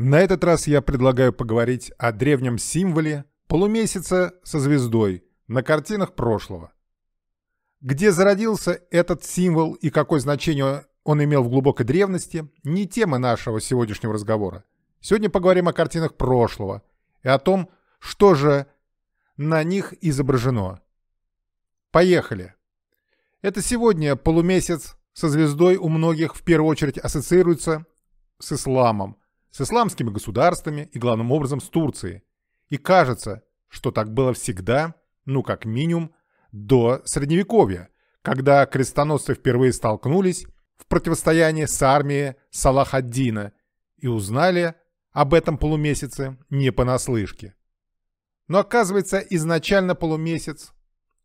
На этот раз я предлагаю поговорить о древнем символе полумесяца со звездой на картинах прошлого. Где зародился этот символ и какое значение он имел в глубокой древности, не тема нашего сегодняшнего разговора. Сегодня поговорим о картинах прошлого и о том, что же на них изображено. Поехали! Это сегодня полумесяц со звездой у многих в первую очередь ассоциируется с исламом – с исламскими государствами и главным образом с Турцией. И кажется, что так было всегда, ну как минимум, до Средневековья, когда крестоносцы впервые столкнулись в противостоянии с армией Салахаддина и узнали об этом полумесяце не понаслышке. Но оказывается, изначально полумесяц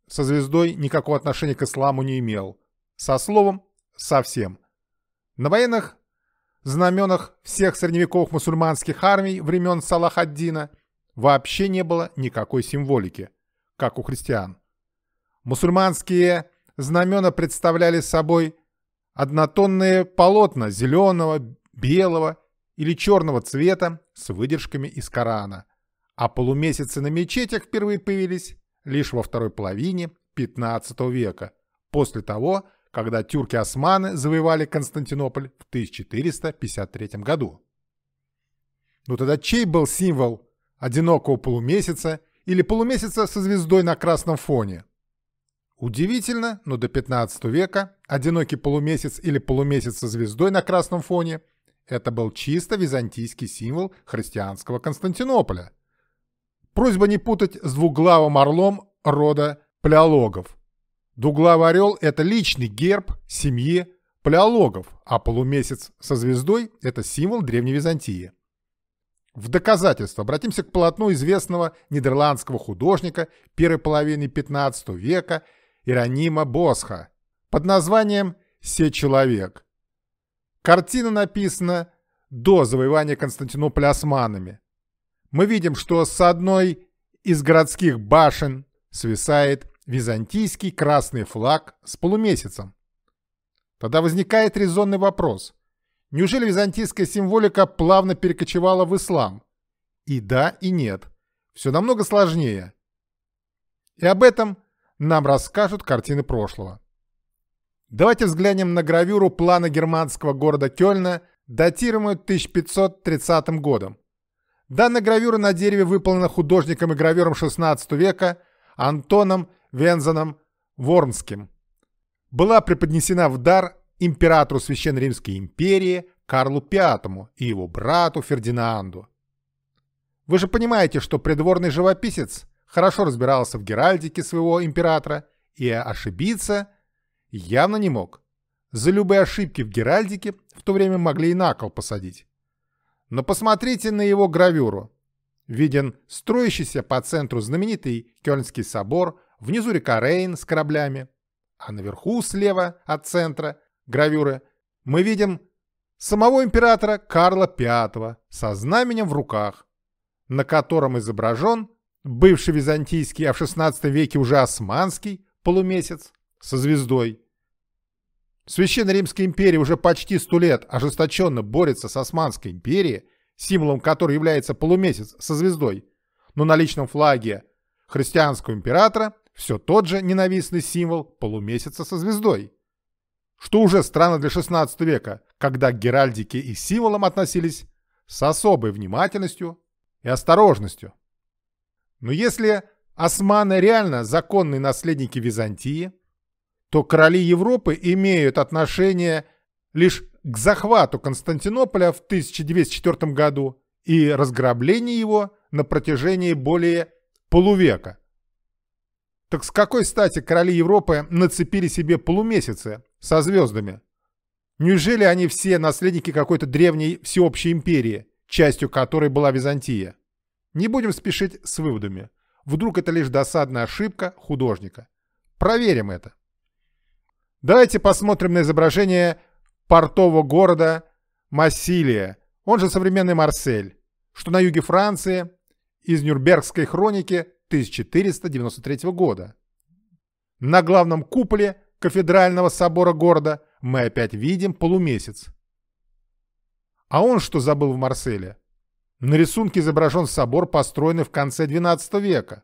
со звездой никакого отношения к исламу не имел. Со словом, совсем. На военных знаменах всех средневековых мусульманских армий времен салах ад вообще не было никакой символики, как у христиан. Мусульманские знамена представляли собой однотонные полотна зеленого, белого или черного цвета с выдержками из Корана, а полумесяцы на мечетях впервые появились лишь во второй половине XV века, после того, когда тюрки-османы завоевали Константинополь в 1453 году. Но ну тогда чей был символ одинокого полумесяца или полумесяца со звездой на красном фоне? Удивительно, но до 15 века одинокий полумесяц или полумесяц со звездой на красном фоне – это был чисто византийский символ христианского Константинополя. Просьба не путать с двуглавым орлом рода плеологов. Дугловый орел – это личный герб семьи палеологов, а полумесяц со звездой – это символ Древней Византии. В доказательство обратимся к полотну известного нидерландского художника первой половины XV века Иронима Босха под названием «Се человек». Картина написана до завоевания Константинополя османами. Мы видим, что с одной из городских башен свисает Византийский красный флаг с полумесяцем. Тогда возникает резонный вопрос. Неужели византийская символика плавно перекочевала в ислам? И да, и нет. Все намного сложнее. И об этом нам расскажут картины прошлого. Давайте взглянем на гравюру плана германского города Кёльна, датируемую 1530 годом. Данная гравюра на дереве выполнена художником и гравюром XVI века Антоном Вензаном Ворнским была преподнесена в дар императору Священной римской империи Карлу V и его брату Фердинанду. Вы же понимаете, что придворный живописец хорошо разбирался в геральдике своего императора и ошибиться явно не мог. За любые ошибки в геральдике в то время могли и на кол посадить. Но посмотрите на его гравюру. Виден строящийся по центру знаменитый Кёльнский собор, Внизу река Рейн с кораблями, а наверху слева от центра гравюры мы видим самого императора Карла V со знаменем в руках, на котором изображен бывший византийский, а в XVI веке уже османский полумесяц со звездой. Священная Римская империя уже почти сто лет ожесточенно борется с Османской империей, символом которой является полумесяц со звездой, но на личном флаге христианского императора все тот же ненавистный символ полумесяца со звездой. Что уже странно для XVI века, когда к геральдике и символам относились с особой внимательностью и осторожностью. Но если османы реально законные наследники Византии, то короли Европы имеют отношение лишь к захвату Константинополя в 1204 году и разграблению его на протяжении более полувека – так с какой стати короли Европы нацепили себе полумесяцы со звездами? Неужели они все наследники какой-то древней всеобщей империи, частью которой была Византия? Не будем спешить с выводами. Вдруг это лишь досадная ошибка художника. Проверим это. Давайте посмотрим на изображение портового города Массилия, он же современный Марсель, что на юге Франции, из Нюрнбергской хроники 1493 года. На главном куполе кафедрального собора города мы опять видим полумесяц. А он что забыл в Марселе? На рисунке изображен собор, построенный в конце XII века,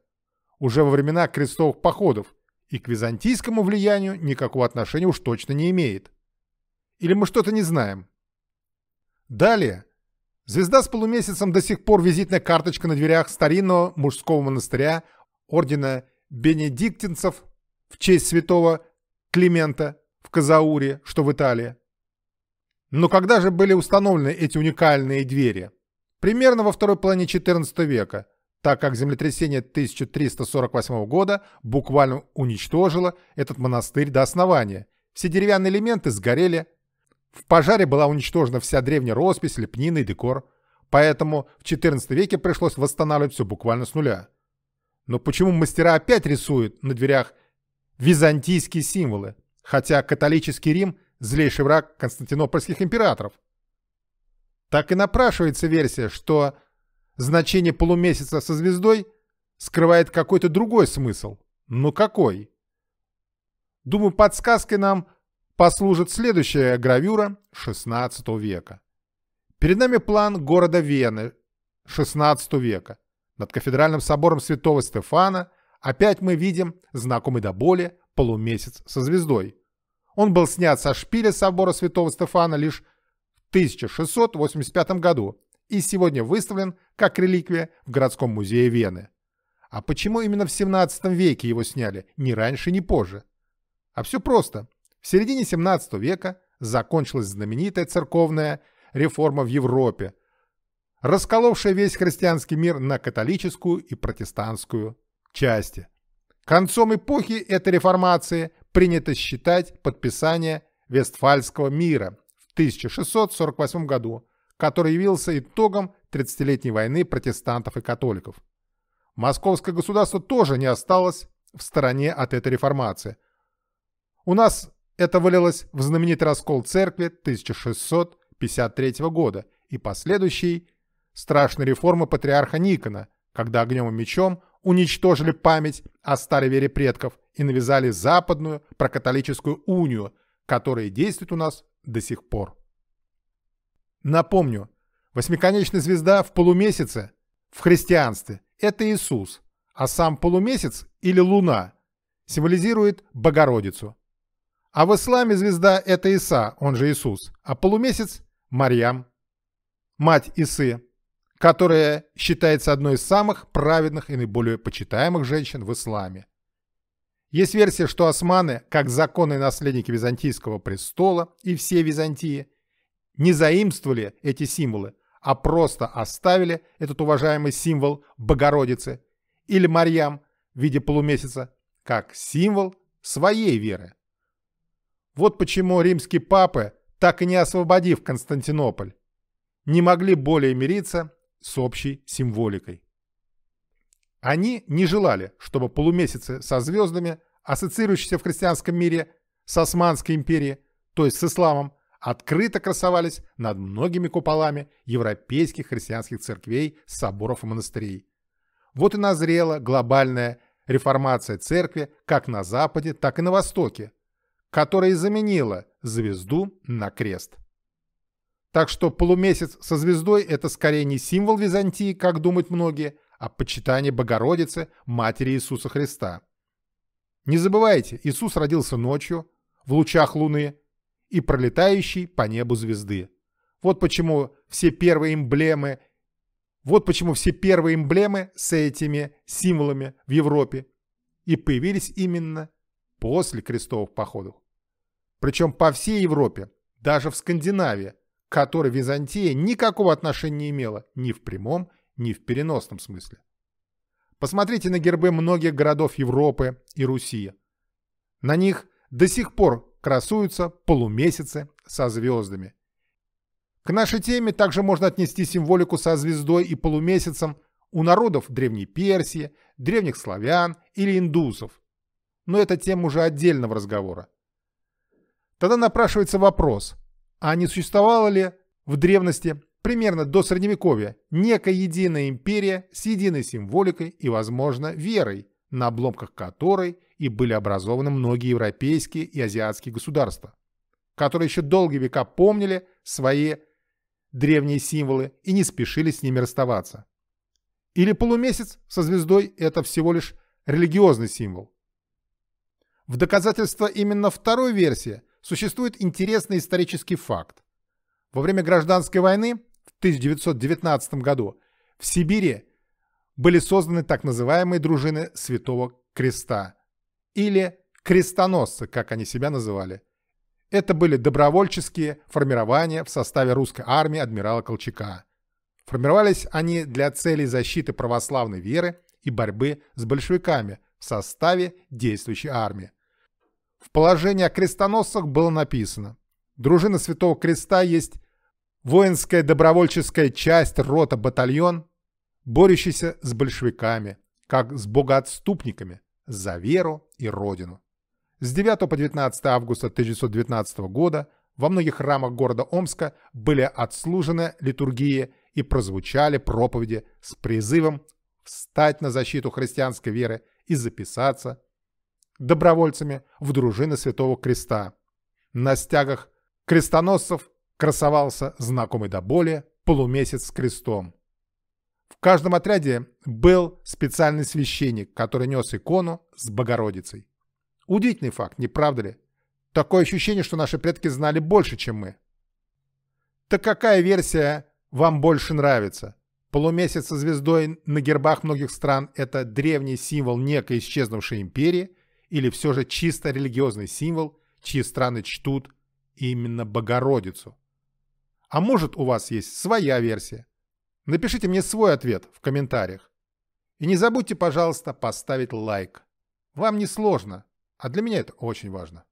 уже во времена крестовых походов, и к византийскому влиянию никакого отношения уж точно не имеет. Или мы что-то не знаем? Далее Звезда с полумесяцем до сих пор визитная карточка на дверях старинного мужского монастыря ордена бенедиктинцев в честь святого Климента в Казауре, что в Италии. Но когда же были установлены эти уникальные двери? Примерно во второй половине XIV века, так как землетрясение 1348 года буквально уничтожило этот монастырь до основания. Все деревянные элементы сгорели, в пожаре была уничтожена вся древняя роспись, лепнина и декор, поэтому в XIV веке пришлось восстанавливать все буквально с нуля. Но почему мастера опять рисуют на дверях византийские символы, хотя католический Рим – злейший враг константинопольских императоров? Так и напрашивается версия, что значение полумесяца со звездой скрывает какой-то другой смысл. Но какой? Думаю, подсказкой нам – послужит следующая гравюра XVI века. Перед нами план города Вены XVI века. Над кафедральным собором святого Стефана опять мы видим знакомый до боли полумесяц со звездой. Он был снят со шпиля собора святого Стефана лишь в 1685 году и сегодня выставлен как реликвия в городском музее Вены. А почему именно в 17 веке его сняли, ни раньше, ни позже? А все просто – в середине 17 века закончилась знаменитая церковная реформа в Европе, расколовшая весь христианский мир на католическую и протестантскую части. Концом эпохи этой реформации принято считать подписание Вестфальского мира в 1648 году, который явился итогом 30-летней войны протестантов и католиков. Московское государство тоже не осталось в стороне от этой реформации. У нас это вылилось в знаменитый раскол церкви 1653 года и последующей страшной реформы патриарха Никона, когда огнем и мечом уничтожили память о старой вере предков и навязали западную прокатолическую унию, которая действует у нас до сих пор. Напомню, восьмиконечная звезда в полумесяце в христианстве – это Иисус, а сам полумесяц или луна символизирует Богородицу. А в исламе звезда – это Иса, он же Иисус, а полумесяц – Марьям, мать Исы, которая считается одной из самых праведных и наиболее почитаемых женщин в исламе. Есть версия, что османы, как законные наследники византийского престола и все Византии, не заимствовали эти символы, а просто оставили этот уважаемый символ Богородицы или Марьям в виде полумесяца как символ своей веры. Вот почему римские папы, так и не освободив Константинополь, не могли более мириться с общей символикой. Они не желали, чтобы полумесяцы со звездами, ассоциирующиеся в христианском мире с Османской империей, то есть с исламом, открыто красовались над многими куполами европейских христианских церквей, соборов и монастырей. Вот и назрела глобальная реформация церкви как на Западе, так и на Востоке, которая заменила звезду на крест. Так что полумесяц со звездой – это скорее не символ Византии, как думают многие, а почитание Богородицы, Матери Иисуса Христа. Не забывайте, Иисус родился ночью, в лучах луны и пролетающей по небу звезды. Вот почему все первые эмблемы вот почему все первые эмблемы с этими символами в Европе и появились именно после крестовых походов. Причем по всей Европе, даже в Скандинавии, к которой Византия никакого отношения не имела ни в прямом, ни в переносном смысле. Посмотрите на гербы многих городов Европы и Руси. На них до сих пор красуются полумесяцы со звездами. К нашей теме также можно отнести символику со звездой и полумесяцем у народов Древней Персии, древних славян или индусов. Но это тема уже отдельного разговора. Тогда напрашивается вопрос, а не существовало ли в древности, примерно до Средневековья, некая единая империя с единой символикой и, возможно, верой, на обломках которой и были образованы многие европейские и азиатские государства, которые еще долгие века помнили свои древние символы и не спешили с ними расставаться. Или полумесяц со звездой – это всего лишь религиозный символ. В доказательство именно второй версии существует интересный исторический факт. Во время гражданской войны в 1919 году в Сибири были созданы так называемые дружины Святого Креста или крестоносцы, как они себя называли. Это были добровольческие формирования в составе русской армии адмирала Колчака. Формировались они для целей защиты православной веры и борьбы с большевиками в составе действующей армии. В положении о крестоносцах было написано «Дружина Святого Креста есть воинская добровольческая часть рота-батальон, борющийся с большевиками, как с богоотступниками, за веру и родину». С 9 по 19 августа 1919 года во многих храмах города Омска были отслужены литургии и прозвучали проповеди с призывом встать на защиту христианской веры и записаться добровольцами в дружины Святого Креста. На стягах крестоносцев красовался знакомый до боли полумесяц с крестом. В каждом отряде был специальный священник, который нес икону с Богородицей. Удивительный факт, не правда ли? Такое ощущение, что наши предки знали больше, чем мы. Так какая версия вам больше нравится? Полумесяц со звездой на гербах многих стран – это древний символ некой исчезнувшей империи, или все же чисто религиозный символ, чьи страны чтут именно Богородицу? А может у вас есть своя версия? Напишите мне свой ответ в комментариях. И не забудьте, пожалуйста, поставить лайк. Вам не сложно, а для меня это очень важно.